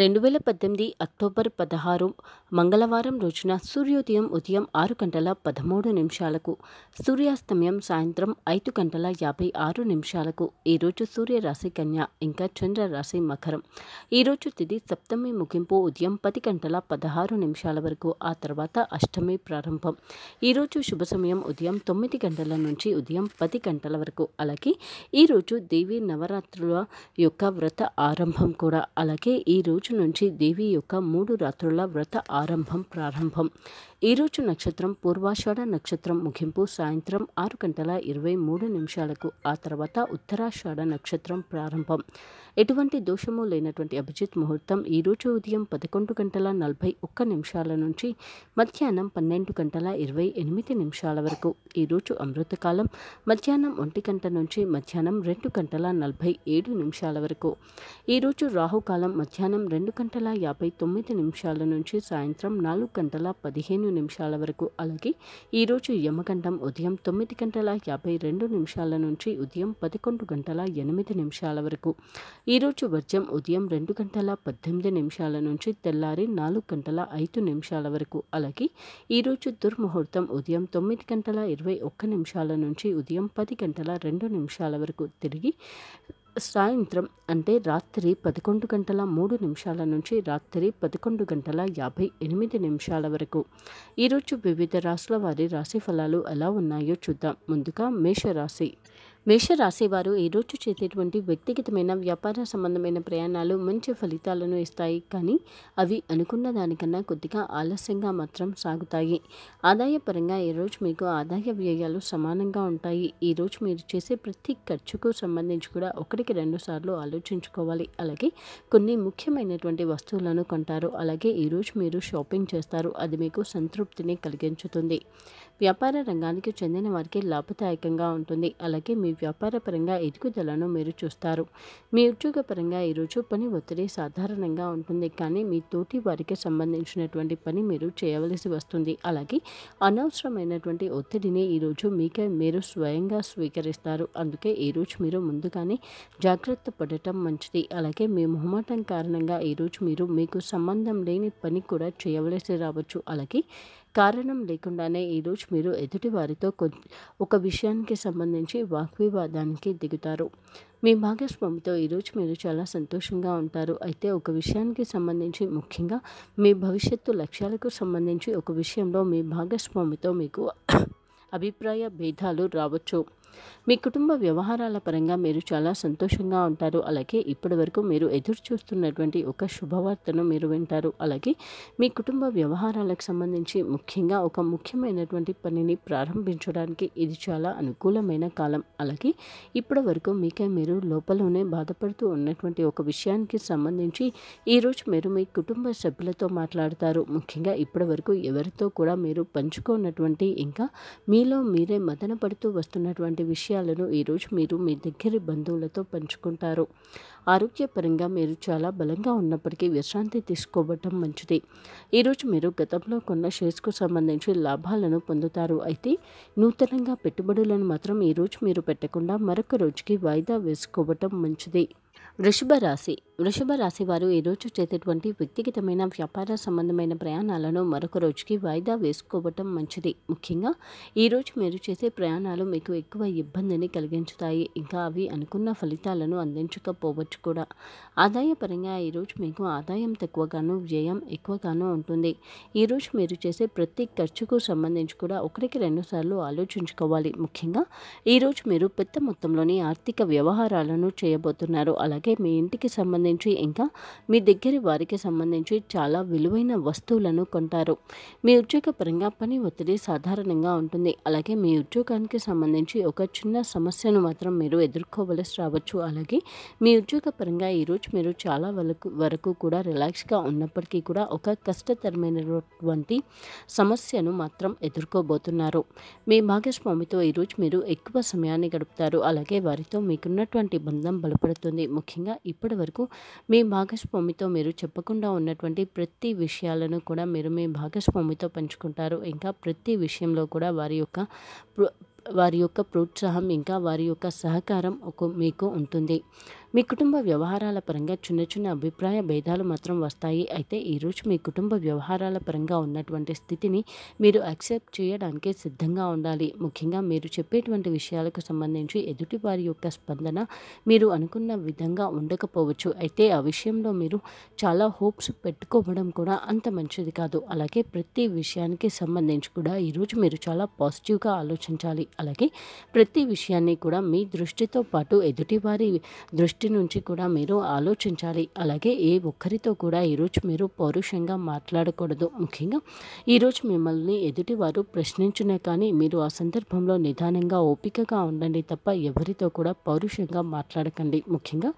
రెండు వేల పద్దెనిమిది అక్టోబర్ పదహారు మంగళవారం రోజున సూర్యోదయం ఉదయం ఆరు గంటల పదమూడు నిమిషాలకు సూర్యాస్తమయం సాయంత్రం ఐదు గంటల యాభై ఆరు నిమిషాలకు ఈరోజు సూర్యరాశి కన్య ఇంకా చంద్రరాశి మకరం ఈరోజు తిది సప్తమి ముగింపు ఉదయం పది గంటల పదహారు నిమిషాల వరకు ఆ తర్వాత అష్టమి ప్రారంభం ఈరోజు శుభ సమయం ఉదయం తొమ్మిది గంటల నుంచి ఉదయం పది గంటల వరకు అలాగే ఈరోజు దేవి నవరాత్రుల యొక్క వ్రత ఆరంభం కూడా అలాగే ఈరోజు నుంచి దేవి యొక్క మూడు రాత్రుల వ్రత ఆరంభం ప్రారంభం ఈరోజు నక్షత్రం పూర్వాషాఢ నక్షత్రం ముగింపు సాయంత్రం ఆరు గంటల ఇరవై మూడు నిమిషాలకు ఆ తర్వాత ఉత్తరాషాఢ నక్షత్రం ప్రారంభం ఎటువంటి దోషము లేనటువంటి అభిజిత్ ముహూర్తం ఈరోజు ఉదయం పదకొండు గంటల నలభై ఒక్క నిమిషాల నుంచి మధ్యాహ్నం పన్నెండు గంటల ఇరవై ఎనిమిది నిమిషాల వరకు ఈరోజు అమృతకాలం మధ్యాహ్నం ఒంటి గంట నుంచి మధ్యాహ్నం రెండు గంటల నలభై ఏడు నిమిషాల వరకు ఈరోజు రాహుకాలం మధ్యాహ్నం రెండు గంటల యాభై తొమ్మిది నిమిషాల నుంచి సాయంత్రం నాలుగు గంటల పదిహేను పదిహేను నిమిషాల వరకు అలాగే ఈరోజు యమగండం ఉదయం తొమ్మిది గంటల యాభై రెండు నిమిషాల నుంచి ఉదయం పదకొండు గంటల ఎనిమిది నిమిషాల వరకు ఈరోజు వర్జం ఉదయం రెండు గంటల పద్దెనిమిది నిమిషాల నుంచి తెల్లారి నాలుగు గంటల ఐదు నిమిషాల వరకు అలాగే ఈరోజు దుర్ముహూర్తం ఉదయం తొమ్మిది గంటల ఇరవై ఒక్క నిమిషాల నుంచి ఉదయం పది గంటల రెండు నిమిషాల వరకు తిరిగి సాయంత్రం అంటే రాత్రి పదకొండు గంటల మూడు నిమిషాల నుంచి రాత్రి పదకొండు గంటల యాభై ఎనిమిది నిమిషాల వరకు ఈరోజు వివిధ రాశుల వారి రాశి ఫలాలు ఎలా ఉన్నాయో చూద్దాం ముందుగా మేషరాశి మేషరాశి వారు ఈరోజు చేసేటువంటి వ్యక్తిగతమైన వ్యాపార సంబంధమైన ప్రయాణాలు మంచి ఫలితాలను ఇస్తాయి కానీ అవి అనుకున్న దానికన్నా కొద్దిగా ఆలస్యంగా మాత్రం సాగుతాయి ఆదాయపరంగా ఈరోజు మీకు ఆదాయ వ్యయాలు సమానంగా ఉంటాయి ఈరోజు మీరు చేసే ప్రతి ఖర్చుకు సంబంధించి కూడా ఒకటికి రెండు సార్లు ఆలోచించుకోవాలి అలాగే కొన్ని ముఖ్యమైనటువంటి వస్తువులను కొంటారు అలాగే ఈరోజు మీరు షాపింగ్ చేస్తారు అది మీకు సంతృప్తిని కలిగించుతుంది వ్యాపార రంగానికి చెందిన వారికి లాభదాయకంగా ఉంటుంది అలాగే మీ వ్యాపార పరంగా ఎదుగుదలను మీరు చూస్తారు మీ ఉద్యోగ పరంగా ఈరోజు పని ఒత్తిడి సాధారణంగా ఉంటుంది కానీ మీ తోటి వారికి సంబంధించినటువంటి పని మీరు చేయవలసి వస్తుంది అలాగే అనవసరమైనటువంటి ఒత్తిడిని ఈరోజు మీకే మీరు స్వయంగా స్వీకరిస్తారు అందుకే ఈరోజు మీరు ముందుగానే జాగ్రత్త పడటం మంచిది అలాగే మీ మొహమాటం కారణంగా ఈరోజు మీరు మీకు సంబంధం లేని పని కూడా చేయవలసి రావచ్చు అలాగే కారణం లేకుండానే ఈరోజు మీరు ఎదుటి వారితో ఒక విషయానికి సంబంధించి వాగ్వివాదానికి దిగుతారు మీ భాగస్వామితో ఈరోజు మీరు చాలా సంతోషంగా ఉంటారు అయితే ఒక విషయానికి సంబంధించి ముఖ్యంగా మీ భవిష్యత్తు లక్ష్యాలకు సంబంధించి ఒక విషయంలో మీ భాగస్వామితో మీకు అభిప్రాయ భేదాలు రావచ్చు మీ కుటుంబ వ్యవహారాల పరంగా మీరు చాలా సంతోషంగా ఉంటారు అలాగే ఇప్పటి వరకు మీరు ఎదురు చూస్తున్నటువంటి ఒక శుభవార్తను మీరు వింటారు అలాగే మీ కుటుంబ వ్యవహారాలకు సంబంధించి ముఖ్యంగా ఒక ముఖ్యమైనటువంటి పనిని ప్రారంభించడానికి ఇది చాలా అనుకూలమైన కాలం అలాగే ఇప్పటి వరకు మీకే మీరు లోపలనే బాధపడుతూ ఉన్నటువంటి ఒక విషయానికి సంబంధించి ఈరోజు మీరు మీ కుటుంబ సభ్యులతో మాట్లాడతారు ముఖ్యంగా ఇప్పటి వరకు ఎవరితో కూడా మీరు పంచుకున్నటువంటి ఇంకా మీలో మీరే మదన పడుతూ వస్తున్నటువంటి ఇలాంటి విషయాలను ఈరోజు మీరు మీ దగ్గర బంధువులతో పంచుకుంటారు ఆరోగ్యపరంగా మీరు చాలా బలంగా ఉన్నప్పటికీ విశ్రాంతి తీసుకోవటం మంచిది ఈరోజు మీరు గతంలో కొన్న షేర్స్కు సంబంధించి లాభాలను పొందుతారు అయితే నూతనంగా పెట్టుబడులను మాత్రం ఈరోజు మీరు పెట్టకుండా మరొక రోజుకి వాయిదా వేసుకోవటం మంచిది వృషభ రాశి వృషభ రాశి వారు ఈరోజు చేసేటువంటి వ్యక్తిగతమైన వ్యాపార సంబంధమైన ప్రయాణాలను మరొక రోజుకి వాయిదా వేసుకోవటం మంచిది ముఖ్యంగా ఈరోజు మీరు చేసే ప్రయాణాలు మీకు ఎక్కువ ఇబ్బందిని కలిగించుతాయి ఇంకా అవి అనుకున్న ఫలితాలను అందించకపోవచ్చు కూడా ఆదాయపరంగా ఈరోజు మీకు ఆదాయం తక్కువగాను వ్యయం ఎక్కువగాను ఉంటుంది ఈరోజు మీరు చేసే ప్రతి ఖర్చుకు సంబంధించి కూడా ఒకరికి రెండుసార్లు ఆలోచించుకోవాలి ముఖ్యంగా ఈరోజు మీరు పెద్ద మొత్తంలోని ఆర్థిక వ్యవహారాలను చేయబోతున్నారు అలాగే మీ ఇంటికి సంబంధించి సంబంధించి ఇంకా మీ దగ్గర వారికి సంబంధించి చాలా విలువైన వస్తువులను కొంటారు మీ ఉద్యోగ పరంగా పని ఒత్తిడి సాధారణంగా ఉంటుంది అలాగే మీ ఉద్యోగానికి సంబంధించి ఒక చిన్న సమస్యను మాత్రం మీరు ఎదుర్కోవలసి రావచ్చు అలాగే మీ ఉద్యోగ పరంగా ఈరోజు మీరు చాలా వరకు వరకు కూడా రిలాక్స్గా ఉన్నప్పటికీ కూడా ఒక కష్టతరమైనటువంటి సమస్యను మాత్రం ఎదుర్కోబోతున్నారు మీ భాగస్వామితో ఈరోజు మీరు ఎక్కువ సమయాన్ని గడుపుతారు అలాగే వారితో మీకున్నటువంటి బంధం బలపడుతుంది ముఖ్యంగా ఇప్పటి వరకు మీ భాగస్వామితో మీరు చెప్పకుండా ఉన్నటువంటి ప్రతి విషయాలను కూడా మీరు మీ భాగస్వామితో పంచుకుంటారు ఇంకా ప్రతి విషయంలో కూడా వారి యొక్క వారి యొక్క ప్రోత్సాహం ఇంకా వారి యొక్క సహకారం ఒక మీకు ఉంటుంది మీ కుటుంబ వ్యవహారాల పరంగా చిన్న చిన్న అభిప్రాయ భేదాలు మాత్రం వస్తాయి అయితే ఈరోజు మీ కుటుంబ వ్యవహారాల పరంగా ఉన్నటువంటి స్థితిని మీరు యాక్సెప్ట్ చేయడానికి సిద్ధంగా ఉండాలి ముఖ్యంగా మీరు చెప్పేటువంటి విషయాలకు సంబంధించి ఎదుటి వారి యొక్క స్పందన మీరు అనుకున్న విధంగా ఉండకపోవచ్చు అయితే ఆ విషయంలో మీరు చాలా హోప్స్ పెట్టుకోవడం కూడా అంత మంచిది కాదు అలాగే ప్రతి విషయానికి సంబంధించి కూడా ఈరోజు మీరు చాలా పాజిటివ్గా ఆలోచించాలి అలాగే ప్రతి విషయాన్ని కూడా మీ దృష్టితో పాటు ఎదుటివారి దృష్టి దృష్టి నుంచి కూడా మీరు ఆలోచించాలి అలాగే ఏ ఒక్కరితో కూడా ఈరోజు మీరు పౌరుషంగా మాట్లాడకూడదు ముఖ్యంగా ఈరోజు మిమ్మల్ని ఎదుటి వారు ప్రశ్నించినా కానీ మీరు ఆ సందర్భంలో నిదానంగా ఓపికగా ఉండండి తప్ప ఎవరితో కూడా పౌరుషంగా మాట్లాడకండి ముఖ్యంగా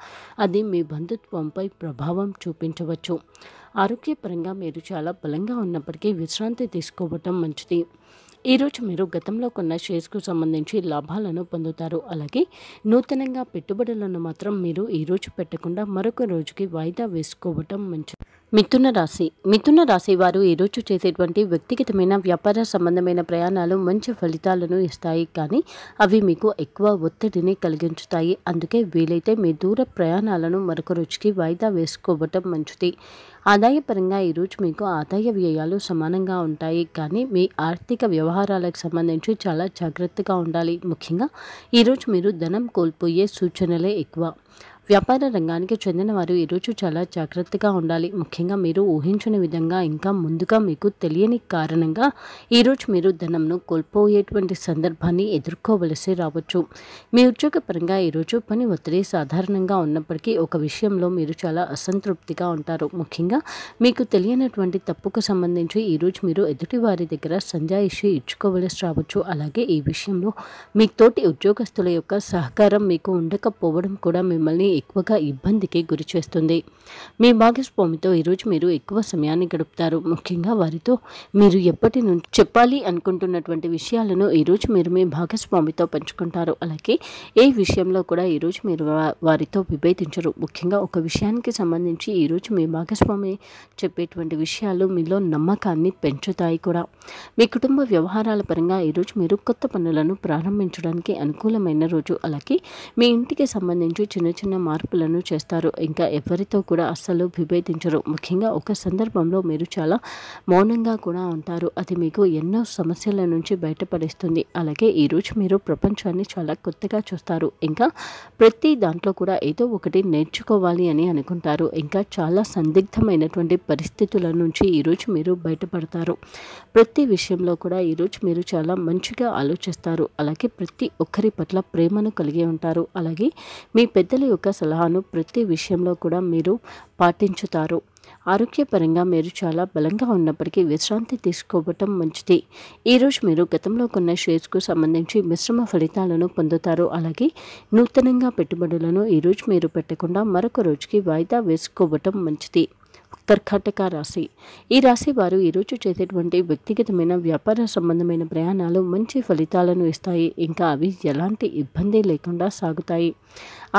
అది మీ బంధుత్వంపై ప్రభావం చూపించవచ్చు ఆరోగ్యపరంగా మీరు చాలా బలంగా ఉన్నప్పటికీ విశ్రాంతి తీసుకోవటం మంచిది ఈరోజు మీరు గతంలో కొన్న షేర్స్కు సంబంధించి లాభాలను పొందుతారు అలాగే నూతనంగా పెట్టుబడులను మాత్రం మీరు ఈరోజు పెట్టకుండా మరొక రోజుకి వాయిదా వేసుకోవటం మంచిది మిథున రాశి మిథున రాశి వారు ఈరోజు చేసేటువంటి వ్యక్తిగతమైన వ్యాపార సంబంధమైన ప్రయాణాలు మంచి ఫలితాలను ఇస్తాయి కానీ అవి మీకు ఎక్కువ ఒత్తిడిని కలిగించుతాయి అందుకే వీలైతే మీ దూర ప్రయాణాలను మరొక రోజుకి వాయిదా వేసుకోవటం మంచిది ఆదాయపరంగా ఈరోజు మీకు ఆదాయ వ్యయాలు సమానంగా ఉంటాయి కానీ మీ ఆర్థిక వ్యవహారాలకు సంబంధించి చాలా జాగ్రత్తగా ఉండాలి ముఖ్యంగా ఈరోజు మీరు ధనం కోల్పోయే సూచనలే ఎక్కువ వ్యాపార రంగానికి చెందిన వారు ఈరోజు చాలా జాగ్రత్తగా ఉండాలి ముఖ్యంగా మీరు ఊహించని విధంగా ఇంకా ముందుగా మీకు తెలియని కారణంగా ఈరోజు మీరు ధనంను కోల్పోయేటువంటి సందర్భాన్ని ఎదుర్కోవలసి రావచ్చు మీ ఉద్యోగపరంగా ఈరోజు పని ఒత్తిడి సాధారణంగా ఉన్నప్పటికీ ఒక విషయంలో మీరు చాలా అసంతృప్తిగా ఉంటారు ముఖ్యంగా మీకు తెలియనటువంటి తప్పుకు సంబంధించి ఈరోజు మీరు ఎదుటి వారి దగ్గర సంజాయిషి ఇచ్చుకోవలసి రావచ్చు అలాగే ఈ విషయంలో మీ తోటి ఉద్యోగస్తుల యొక్క సహకారం మీకు ఉండకపోవడం కూడా మిమ్మల్ని ఎక్కువగా ఇబ్బందికి గురి చేస్తుంది మీ భాగస్వామితో ఈరోజు మీరు ఎక్కువ సమయాన్ని గడుపుతారు ముఖ్యంగా వారితో మీరు ఎప్పటి నుంచి చెప్పాలి అనుకుంటున్నటువంటి విషయాలను ఈరోజు మీరు మీ భాగస్వామితో పంచుకుంటారు అలాగే ఏ విషయంలో కూడా ఈరోజు మీరు వారితో విభేదించరు ముఖ్యంగా ఒక విషయానికి సంబంధించి ఈరోజు మీ భాగస్వామి చెప్పేటువంటి విషయాలు మీలో నమ్మకాన్ని పెంచుతాయి కూడా మీ కుటుంబ వ్యవహారాల పరంగా ఈరోజు మీరు కొత్త పనులను ప్రారంభించడానికి అనుకూలమైన రోజు అలాగే మీ ఇంటికి సంబంధించి చిన్న చిన్న మార్పులను చేస్తారు ఇంకా ఎవరితో కూడా అస్సలు విభేదించరు ముఖ్యంగా ఒక సందర్భంలో మీరు చాలా మౌనంగా కూడా ఉంటారు అది మీకు ఎన్నో సమస్యల నుంచి బయటపడిస్తుంది అలాగే ఈరోజు మీరు ప్రపంచాన్ని చాలా కొత్తగా చూస్తారు ఇంకా ప్రతి దాంట్లో కూడా ఏదో ఒకటి నేర్చుకోవాలి అని అనుకుంటారు ఇంకా చాలా సందిగ్ధమైనటువంటి పరిస్థితుల నుంచి ఈరోజు మీరు బయటపడతారు ప్రతి విషయంలో కూడా ఈరోజు మీరు చాలా మంచిగా ఆలోచిస్తారు అలాగే ప్రతి ఒక్కరి పట్ల ప్రేమను కలిగి ఉంటారు అలాగే మీ పెద్దల యొక్క సలహాను ప్రతి విషయంలో కూడా మీరు పాటించుతారు ఆరోగ్యపరంగా మీరు చాలా బలంగా ఉన్నప్పటికీ విశ్రాంతి తీసుకోవటం మంచిది ఈరోజు మీరు గతంలో కొన్న షేర్స్కు సంబంధించి మిశ్రమ ఫలితాలను పొందుతారు అలాగే నూతనంగా పెట్టుబడులను ఈరోజు మీరు పెట్టకుండా మరొక రోజుకి వాయిదా వేసుకోవటం మంచిది కర్కాటక రాశి ఈ రాశి వారు ఈరోజు చేసేటువంటి వ్యక్తిగతమైన వ్యాపార సంబంధమైన ప్రయాణాలు మంచి ఫలితాలను ఇస్తాయి ఇంకా అవి ఎలాంటి ఇబ్బంది లేకుండా సాగుతాయి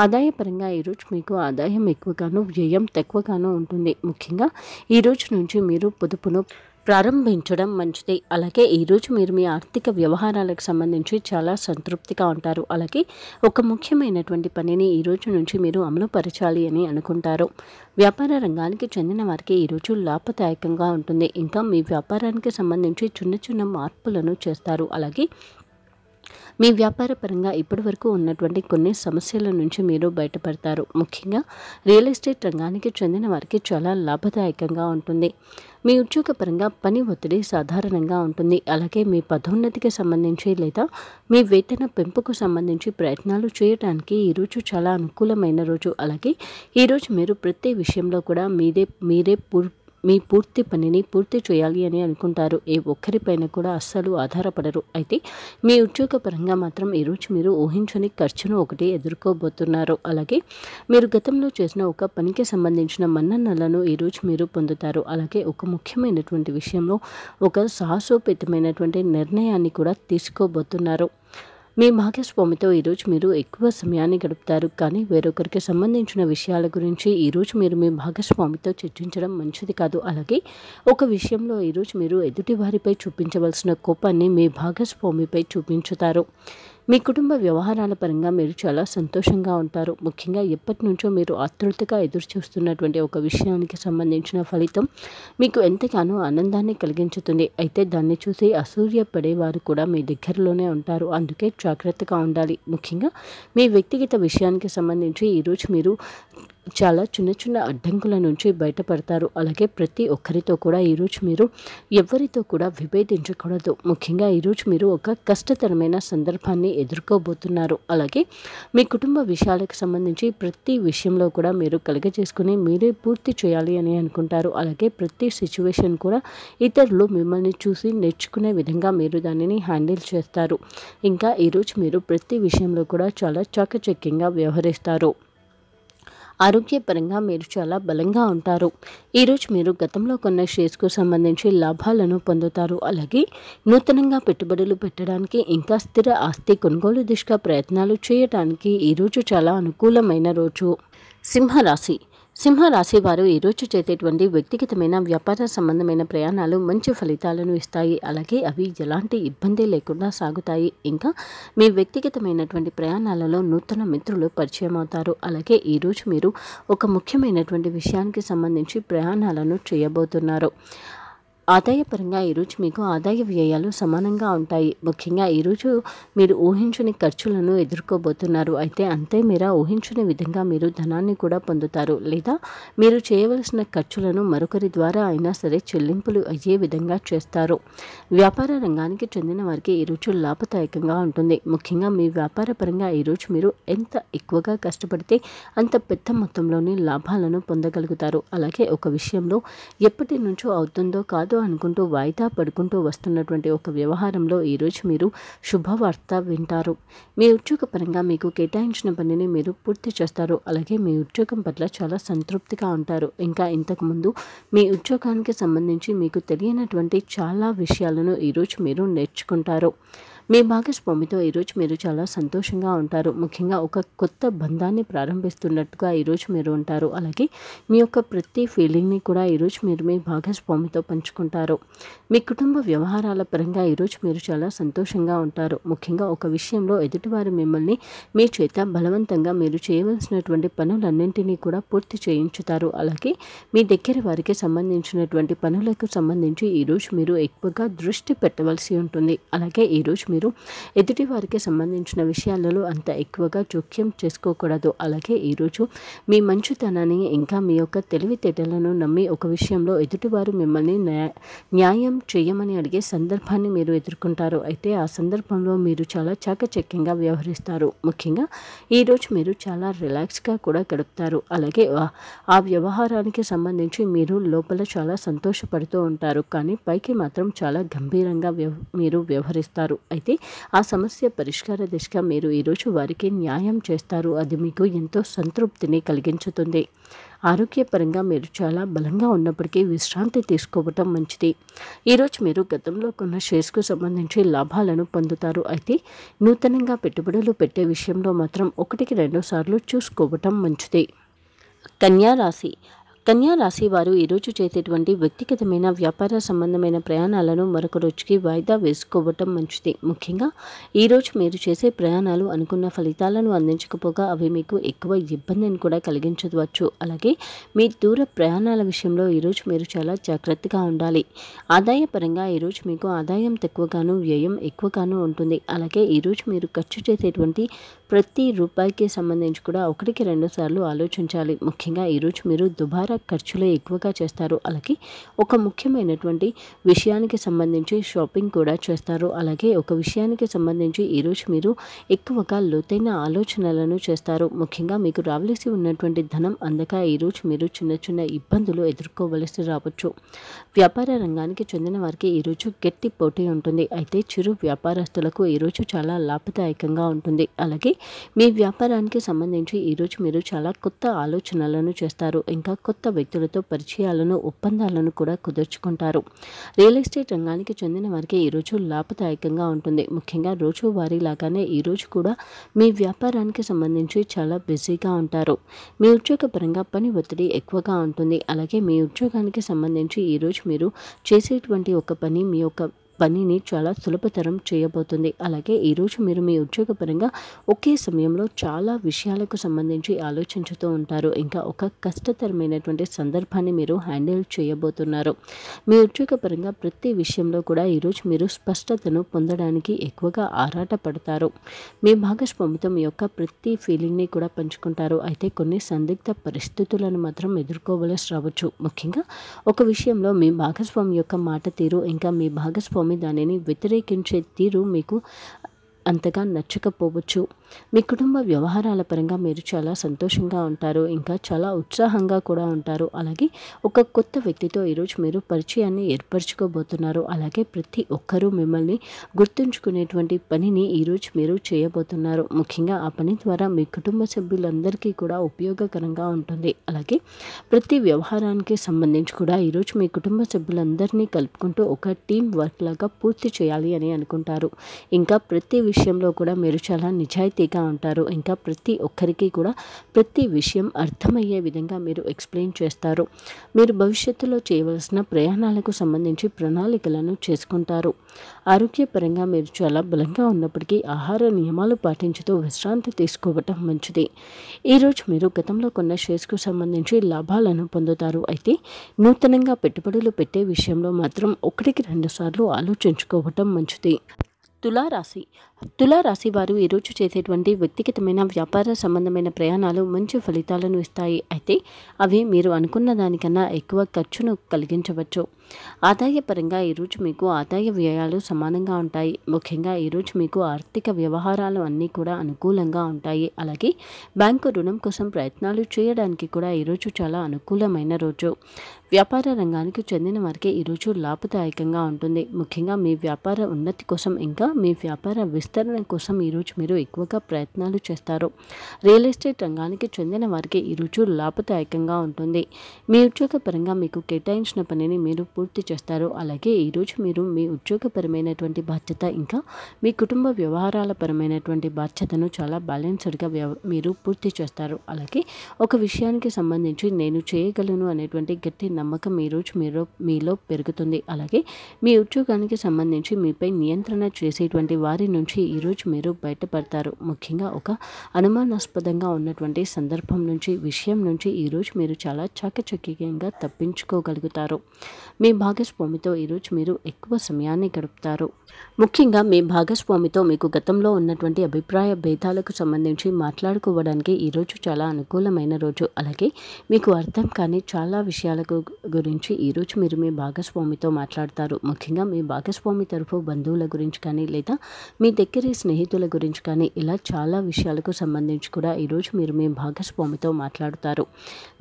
ఆదాయపరంగా ఈరోజు మీకు ఆదాయం ఎక్కువగాను వ్యయం తక్కువగాను ఉంటుంది ముఖ్యంగా ఈ రోజు నుంచి మీరు పొదుపును ప్రారంభించడం మంచిది అలాగే ఈరోజు మీరు మీ ఆర్థిక వ్యవహారాలకు సంబంధించి చాలా సంతృప్తిగా ఉంటారు అలాగే ఒక ముఖ్యమైనటువంటి పనిని ఈరోజు నుంచి మీరు అమలు పరచాలి అని అనుకుంటారు వ్యాపార రంగానికి చెందిన వారికి ఈరోజు లాభదాయకంగా ఉంటుంది ఇంకా మీ వ్యాపారానికి సంబంధించి చిన్న చిన్న మార్పులను చేస్తారు అలాగే మీ వ్యాపార పరంగా ఇప్పటివరకు ఉన్నటువంటి కొన్ని సమస్యల నుంచి మీరు బయటపడతారు ముఖ్యంగా రియల్ ఎస్టేట్ రంగానికి చెందిన వారికి చాలా లాభదాయకంగా ఉంటుంది మీ ఉద్యోగపరంగా పని ఒత్తిడి సాధారణంగా ఉంటుంది అలాగే మీ పదోన్నతికి సంబంధించి లేదా మీ వేతన పెంపుకు సంబంధించి ప్రయత్నాలు చేయడానికి ఈరోజు చాలా అనుకూలమైన రోజు అలాగే ఈరోజు మీరు ప్రతి విషయంలో కూడా మీదే మీరే పూర్తి మీ పూర్తి పనిని పూర్తి చేయాలి అని అనుకుంటారు ఏ ఒక్కరిపైన కూడా అస్సలు ఆధారపడరు అయితే మీ ఉద్యోగ పరంగా మాత్రం ఈరోజు మీరు ఊహించని ఖర్చును ఒకటి ఎదుర్కోబోతున్నారు అలాగే మీరు గతంలో చేసిన ఒక పనికి సంబంధించిన మన్ననలను ఈరోజు మీరు పొందుతారు అలాగే ఒక ముఖ్యమైనటువంటి విషయంలో ఒక సాహసోపేతమైనటువంటి నిర్ణయాన్ని కూడా తీసుకోబోతున్నారు మీ భాగస్వామితో ఈరోజు మీరు ఎక్కువ సమయాన్ని గడుపుతారు కానీ వేరొకరికి సంబంధించిన విషయాల గురించి ఈరోజు మీరు మీ భాగస్వామితో చర్చించడం మంచిది కాదు అలాగే ఒక విషయంలో ఈరోజు మీరు ఎదుటి వారిపై చూపించవలసిన కోపాన్ని మీ భాగస్వామిపై చూపించుతారు మీ కుటుంబ వ్యవహారాల పరంగా మీరు చాలా సంతోషంగా ఉంటారు ముఖ్యంగా ఎప్పటి నుంచో మీరు ఆతృతగా ఎదురు చూస్తున్నటువంటి ఒక విషయానికి సంబంధించిన ఫలితం మీకు ఎంతగానో ఆనందాన్ని కలిగించుతుంది అయితే దాన్ని చూసి అసూర్య పడేవారు కూడా మీ దగ్గరలోనే ఉంటారు అందుకే జాగ్రత్తగా ఉండాలి ముఖ్యంగా మీ వ్యక్తిగత విషయానికి సంబంధించి ఈరోజు మీరు చాలా చిన్న చిన్న అడ్డంకుల నుంచి బయటపడతారు అలాగే ప్రతి ఒక్కరితో కూడా ఈరోజు మీరు ఎవరితో కూడా విభేదించకూడదు ముఖ్యంగా ఈరోజు మీరు ఒక కష్టతరమైన సందర్భాన్ని ఎదుర్కోబోతున్నారు అలాగే మీ కుటుంబ విషయాలకు సంబంధించి ప్రతి విషయంలో కూడా మీరు కలగజేసుకుని మీరే పూర్తి చేయాలి అని అనుకుంటారు అలాగే ప్రతి సిచ్యువేషన్ కూడా ఇతరులు మిమ్మల్ని చూసి నేర్చుకునే విధంగా మీరు దానిని హ్యాండిల్ చేస్తారు ఇంకా ఈరోజు మీరు ప్రతి విషయంలో కూడా చాలా చాకచక్యంగా వ్యవహరిస్తారు ఆరోగ్యపరంగా మీరు చాలా బలంగా ఉంటారు ఈరోజు మీరు గతంలో కొన్న షేర్స్కు సంబంధించి లాభాలను పొందుతారు అలాగే నూతనంగా పెట్టుబడులు పెట్టడానికి ఇంకా స్థిర ఆస్తి కొనుగోలు దిశగా ప్రయత్నాలు చేయడానికి ఈరోజు చాలా అనుకూలమైన రోజు సింహరాశి సింహరాశి వారు ఈరోజు చేసేటువంటి వ్యక్తిగతమైన వ్యాపార సంబంధమైన ప్రయాణాలు మంచి ఫలితాలను ఇస్తాయి అలాగే అవి ఎలాంటి ఇబ్బంది లేకుండా సాగుతాయి ఇంకా మీ వ్యక్తిగతమైనటువంటి ప్రయాణాలలో నూతన మిత్రులు పరిచయం అవుతారు అలాగే ఈరోజు మీరు ఒక ముఖ్యమైనటువంటి విషయానికి సంబంధించి ప్రయాణాలను చేయబోతున్నారు ఆదాయపరంగా ఈరోజు మీకు ఆదాయ వ్యయాలు సమానంగా ఉంటాయి ముఖ్యంగా ఈరోజు మీరు ఊహించని ఖర్చులను ఎదుర్కోబోతున్నారు అయితే అంతే మీర ఊహించని విధంగా మీరు ధనాన్ని కూడా పొందుతారు లేదా మీరు చేయవలసిన ఖర్చులను మరొకరి ద్వారా అయినా సరే చెల్లింపులు అయ్యే విధంగా చేస్తారు వ్యాపార రంగానికి చెందిన వారికి ఈరోజు లాభదాయకంగా ఉంటుంది ముఖ్యంగా మీ వ్యాపార పరంగా ఈరోజు మీరు ఎంత ఎక్కువగా కష్టపడితే అంత పెద్ద మొత్తంలోని లాభాలను పొందగలుగుతారు అలాగే ఒక విషయంలో ఎప్పటి నుంచో అవుతుందో కాదు ఏదో అనుకుంటూ వాయిదా పడుకుంటూ వస్తున్నటువంటి ఒక వ్యవహారంలో ఈరోజు మీరు శుభవార్త వింటారు మీ ఉద్యోగపరంగా మీకు కేటాయించిన పనిని మీరు పూర్తి చేస్తారు అలాగే మీ ఉద్యోగం పట్ల చాలా సంతృప్తిగా ఉంటారు ఇంకా ఇంతకుముందు మీ ఉద్యోగానికి సంబంధించి మీకు తెలియనటువంటి చాలా విషయాలను ఈరోజు మీరు నేర్చుకుంటారు మీ భాగస్వామితో ఈరోజు మీరు చాలా సంతోషంగా ఉంటారు ముఖ్యంగా ఒక కొత్త బంధాన్ని ప్రారంభిస్తున్నట్టుగా ఈరోజు మీరు ఉంటారు అలాగే మీ యొక్క ప్రతి ఫీలింగ్ని కూడా ఈరోజు మీరు మీ భాగస్వామితో పంచుకుంటారు మీ కుటుంబ వ్యవహారాల పరంగా ఈరోజు మీరు చాలా సంతోషంగా ఉంటారు ముఖ్యంగా ఒక విషయంలో ఎదుటివారు మిమ్మల్ని మీ చేత బలవంతంగా మీరు చేయవలసినటువంటి పనులన్నింటినీ కూడా పూర్తి చేయించుతారు అలాగే మీ దగ్గర వారికి సంబంధించినటువంటి పనులకు సంబంధించి ఈరోజు మీరు ఎక్కువగా దృష్టి పెట్టవలసి ఉంటుంది అలాగే ఈరోజు మీరు ఎదుటి వారికి సంబంధించిన విషయాలలో అంత ఎక్కువగా జోక్యం చేసుకోకూడదు అలాగే ఈరోజు మీ మంచితనాన్ని ఇంకా మీ యొక్క తెలివితేటలను నమ్మి ఒక విషయంలో ఎదుటివారు మిమ్మల్ని న్యాయం చేయమని అడిగే సందర్భాన్ని మీరు ఎదుర్కొంటారు అయితే ఆ సందర్భంలో మీరు చాలా చాకచక్యంగా వ్యవహరిస్తారు ముఖ్యంగా ఈరోజు మీరు చాలా రిలాక్స్గా కూడా గడుపుతారు అలాగే ఆ వ్యవహారానికి సంబంధించి మీరు లోపల చాలా సంతోషపడుతూ ఉంటారు కానీ పైకి మాత్రం చాలా గంభీరంగా వ్యవ మీరు వ్యవహరిస్తారు అయితే అయితే ఆ సమస్య పరిష్కార దిశగా మీరు ఈరోజు వారికి న్యాయం చేస్తారు అది మీకు ఎంతో సంతృప్తిని కలిగించుతుంది ఆరోగ్యపరంగా మీరు చాలా బలంగా ఉన్నప్పటికీ విశ్రాంతి తీసుకోవటం మంచిది ఈరోజు మీరు గతంలో కొన్న షేర్స్కు సంబంధించి లాభాలను పొందుతారు అయితే నూతనంగా పెట్టుబడులు పెట్టే విషయంలో మాత్రం ఒకటికి రెండు సార్లు చూసుకోవటం మంచిది కన్యా రాశి కన్యా రాశి వారు ఈరోజు చేసేటువంటి వ్యక్తిగతమైన వ్యాపార సంబంధమైన ప్రయాణాలను మరొక రోజుకి వాయిదా వేసుకోవటం మంచిది ముఖ్యంగా ఈరోజు మీరు చేసే ప్రయాణాలు అనుకున్న ఫలితాలను అందించకపోగా అవి మీకు ఎక్కువ ఇబ్బందిని కూడా కలిగించవచ్చు అలాగే మీ దూర ప్రయాణాల విషయంలో ఈరోజు మీరు చాలా జాగ్రత్తగా ఉండాలి ఆదాయపరంగా ఈరోజు మీకు ఆదాయం తక్కువగాను వ్యయం ఎక్కువగాను ఉంటుంది అలాగే ఈరోజు మీరు ఖర్చు చేసేటువంటి ప్రతి రూపాయికి సంబంధించి కూడా ఒకటికి రెండు సార్లు ఆలోచించాలి ముఖ్యంగా ఈరోజు మీరు దుబారా ఖర్చులే ఎక్కువగా చేస్తారు అలాగే ఒక ముఖ్యమైనటువంటి విషయానికి సంబంధించి షాపింగ్ కూడా చేస్తారు అలాగే ఒక విషయానికి సంబంధించి ఈరోజు మీరు ఎక్కువగా లోతైన ఆలోచనలను చేస్తారు ముఖ్యంగా మీకు రావలసి ఉన్నటువంటి ధనం అందక ఈరోజు మీరు చిన్న చిన్న ఇబ్బందులు ఎదుర్కోవలసి రావచ్చు వ్యాపార రంగానికి చెందిన వారికి ఈరోజు గట్టి పోటీ ఉంటుంది అయితే చిరు వ్యాపారస్తులకు ఈరోజు చాలా లాభదాయకంగా ఉంటుంది అలాగే మీ వ్యాపారానికి సంబంధించి ఈరోజు మీరు చాలా కొత్త ఆలోచనలను చేస్తారు ఇంకా కొత్త వ్యక్తులతో పరిచయాలను ఒప్పందాలను కూడా కుదుర్చుకుంటారు రియల్ ఎస్టేట్ రంగానికి చెందిన వారికి ఈరోజు లాభదాయకంగా ఉంటుంది ముఖ్యంగా రోజువారీ లాగానే ఈరోజు కూడా మీ వ్యాపారానికి సంబంధించి చాలా బిజీగా ఉంటారు మీ ఉద్యోగపరంగా పని ఒత్తిడి ఎక్కువగా ఉంటుంది అలాగే మీ ఉద్యోగానికి సంబంధించి ఈరోజు మీరు చేసేటువంటి ఒక పని మీ యొక్క పనిని చాలా సులభతరం చేయబోతుంది అలాగే ఈరోజు మీరు మీ ఉద్యోగపరంగా ఒకే సమయంలో చాలా విషయాలకు సంబంధించి ఆలోచించుతూ ఉంటారు ఇంకా ఒక కష్టతరమైనటువంటి సందర్భాన్ని మీరు హ్యాండిల్ చేయబోతున్నారు మీ ఉద్యోగపరంగా ప్రతి విషయంలో కూడా ఈరోజు మీరు స్పష్టతను పొందడానికి ఎక్కువగా ఆరాట పడతారు మీ భాగస్వామితో మీ యొక్క ప్రతి ఫీలింగ్ని కూడా పంచుకుంటారు అయితే కొన్ని సందిగ్ధ పరిస్థితులను మాత్రం ఎదుర్కోవలసి రావచ్చు ముఖ్యంగా ఒక విషయంలో మీ భాగస్వామి యొక్క మాట తీరు ఇంకా మీ భాగస్వామి దానిని వ్యతిరేకించే తీరు మీకు అంతగా నచ్చకపోవచ్చు మీ కుటుంబ వ్యవహారాల పరంగా మీరు చాలా సంతోషంగా ఉంటారు ఇంకా చాలా ఉత్సాహంగా కూడా ఉంటారు అలాగే ఒక కొత్త వ్యక్తితో ఈరోజు మీరు పరిచయాన్ని ఏర్పరచుకోబోతున్నారు అలాగే ప్రతి ఒక్కరూ మిమ్మల్ని గుర్తుంచుకునేటువంటి పనిని ఈరోజు మీరు చేయబోతున్నారు ముఖ్యంగా ఆ పని ద్వారా మీ కుటుంబ సభ్యులందరికీ కూడా ఉపయోగకరంగా ఉంటుంది అలాగే ప్రతి వ్యవహారానికి సంబంధించి కూడా ఈరోజు మీ కుటుంబ సభ్యులందరినీ కలుపుకుంటూ ఒక టీం వర్క్ లాగా పూర్తి చేయాలి అని అనుకుంటారు ఇంకా ప్రతి విషయంలో కూడా మీరు చాలా నిజాయితీ తేలికగా ఉంటారు ఇంకా ప్రతి ఒక్కరికి కూడా ప్రతి విషయం అర్థమయ్యే విధంగా మీరు ఎక్స్ప్లెయిన్ చేస్తారు మీరు భవిష్యత్తులో చేయవలసిన ప్రయాణాలకు సంబంధించి ప్రణాళికలను చేసుకుంటారు ఆరోగ్యపరంగా మీరు చాలా బలంగా ఉన్నప్పటికీ ఆహార నియమాలు పాటించుతూ విశ్రాంతి తీసుకోవటం మంచిది ఈరోజు మీరు గతంలో కొన్న షేర్స్కు సంబంధించి లాభాలను పొందుతారు అయితే నూతనంగా పెట్టుబడులు పెట్టే విషయంలో మాత్రం ఒకటికి రెండుసార్లు ఆలోచించుకోవటం మంచిది తులారాశి తులారాశి వారు ఈరోజు చేసేటువంటి వ్యక్తిగతమైన వ్యాపార సంబంధమైన ప్రయాణాలు మంచి ఫలితాలను ఇస్తాయి అయితే అవి మీరు అనుకున్న దానికన్నా ఎక్కువ ఖర్చును కలిగించవచ్చు ఆదాయపరంగా ఈరోజు మీకు ఆదాయ వ్యయాలు సమానంగా ఉంటాయి ముఖ్యంగా ఈరోజు మీకు ఆర్థిక వ్యవహారాలు అన్నీ కూడా అనుకూలంగా ఉంటాయి అలాగే బ్యాంకు రుణం కోసం ప్రయత్నాలు చేయడానికి కూడా ఈరోజు చాలా అనుకూలమైన రోజు వ్యాపార రంగానికి చెందిన వారికి ఈరోజు లాభదాయకంగా ఉంటుంది ముఖ్యంగా మీ వ్యాపార ఉన్నతి కోసం ఇంకా మీ వ్యాపార విస్తరణ కోసం ఈరోజు మీరు ఎక్కువగా ప్రయత్నాలు చేస్తారు రియల్ ఎస్టేట్ రంగానికి చెందిన వారికి ఈరోజు లాభదాయకంగా ఉంటుంది మీ ఉద్యోగ పరంగా మీకు కేటాయించిన పనిని మీరు పూర్తి చేస్తారు అలాగే ఈరోజు మీరు మీ ఉద్యోగపరమైనటువంటి బాధ్యత ఇంకా మీ కుటుంబ వ్యవహారాల పరమైనటువంటి బాధ్యతను చాలా బ్యాలెన్స్డ్గా మీరు పూర్తి చేస్తారు అలాగే ఒక విషయానికి సంబంధించి నేను చేయగలను అనేటువంటి గట్టి నమ్మకం ఈరోజు మీరు మీలో పెరుగుతుంది అలాగే మీ ఉద్యోగానికి సంబంధించి మీపై నియంత్రణ చేసేటువంటి వారి నుంచి ఈరోజు మీరు బయటపడతారు ముఖ్యంగా ఒక అనుమానాస్పదంగా ఉన్నటువంటి సందర్భం నుంచి విషయం నుంచి ఈరోజు మీరు చాలా చాకచక్యంగా తప్పించుకోగలుగుతారు మీ భాగస్వామితో ఈరోజు మీరు ఎక్కువ సమయాన్ని గడుపుతారు ముఖ్యంగా మీ భాగస్వామితో మీకు గతంలో ఉన్నటువంటి అభిప్రాయ భేదాలకు సంబంధించి మాట్లాడుకోవడానికి ఈరోజు చాలా అనుకూలమైన రోజు అలాగే మీకు అర్థం కాని చాలా విషయాలకు గురించి ఈరోజు మీరు మీ భాగస్వామితో మాట్లాడతారు ముఖ్యంగా మీ భాగస్వామి తరఫు బంధువుల గురించి కానీ లేదా మీ దగ్గర స్నేహితుల గురించి కానీ ఇలా చాలా విషయాలకు సంబంధించి కూడా ఈరోజు మీరు మీ భాగస్వామితో మాట్లాడుతారు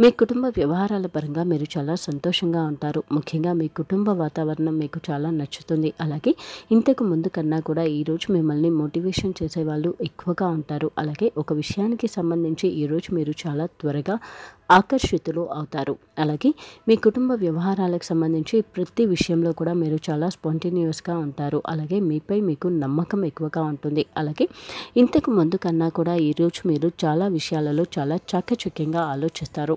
మీ కుటుంబ వ్యవహారాల పరంగా మీరు చాలా సంతోషంగా ఉంటారు ముఖ్యంగా మీ కుటుంబ వాతావరణం మీకు చాలా నచ్చుతుంది అలాగే ఇంతకు ముందు కన్నా కూడా ఈరోజు మిమ్మల్ని మోటివేషన్ చేసే వాళ్ళు ఎక్కువగా ఉంటారు అలాగే ఒక విషయానికి సంబంధించి ఈరోజు మీరు చాలా త్వరగా ఆకర్షితులు అవుతారు అలాగే మీ కుటుంబ వ్యవహారాలకు సంబంధించి ప్రతి విషయంలో కూడా మీరు చాలా స్పాంటేనియస్గా ఉంటారు అలాగే మీపై మీకు నమ్మకం ఎక్కువగా ఉంటుంది అలాగే ఇంతకు ముందు కన్నా కూడా ఈరోజు మీరు చాలా విషయాలలో చాలా చాకచక్యంగా ఆలోచిస్తారు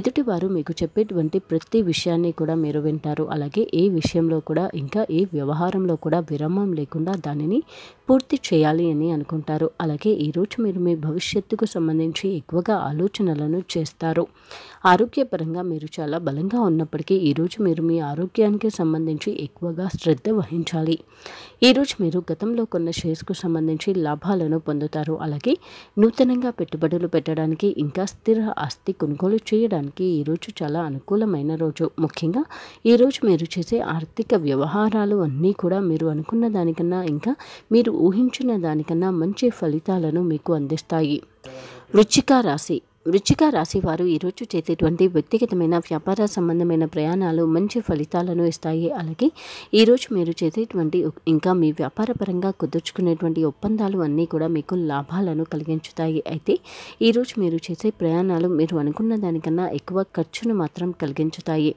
ఎదుటివారు మీకు చెప్పేటువంటి ప్రతి విషయాన్ని కూడా మీరు వింటారు అలాగే ఏ విషయంలో కూడా ఇంకా ఏ వ్యవహారంలో కూడా విరామం లేకుండా దానిని పూర్తి చేయాలి అని అనుకుంటారు అలాగే ఈరోజు మీరు మీ భవిష్యత్తుకు సంబంధించి ఎక్కువగా ఆలోచనలను చేస్తారు ఆరోగ్యపరంగా మీరు చాలా బలంగా ఉన్నప్పటికీ ఈరోజు మీరు మీ ఆరోగ్యానికి సంబంధించి ఎక్కువగా శ్రద్ధ వహించాలి ఈరోజు మీరు గతంలో కొన్న షేర్స్కు సంబంధించి లాభాలను పొందుతారు అలాగే నూతనంగా పెట్టుబడులు పెట్టడానికి ఇంకా స్థిర ఆస్తి కొనుగోలు చేయడానికి ఈరోజు చాలా అనుకూలమైన రోజు ముఖ్యంగా ఈరోజు మీరు చేసే ఆర్థిక వ్యవహారాలు అన్నీ కూడా మీరు అనుకున్న దానికన్నా ఇంకా మీరు ఊహించిన దానికన్నా మంచి ఫలితాలను మీకు అందిస్తాయి వృచ్చిక రాశి వృచ్చిక రాశివారు ఈరోజు చేసేటువంటి వ్యక్తిగతమైన వ్యాపార సంబంధమైన ప్రయాణాలు మంచి ఫలితాలను ఇస్తాయి అలాగే ఈరోజు మీరు చేసేటువంటి ఇంకా మీ వ్యాపారపరంగా కుదుర్చుకునేటువంటి ఒప్పందాలు అన్నీ కూడా మీకు లాభాలను కలిగించుతాయి అయితే ఈరోజు మీరు చేసే ప్రయాణాలు మీరు అనుకున్న దానికన్నా ఎక్కువ ఖర్చును మాత్రం కలిగించుతాయి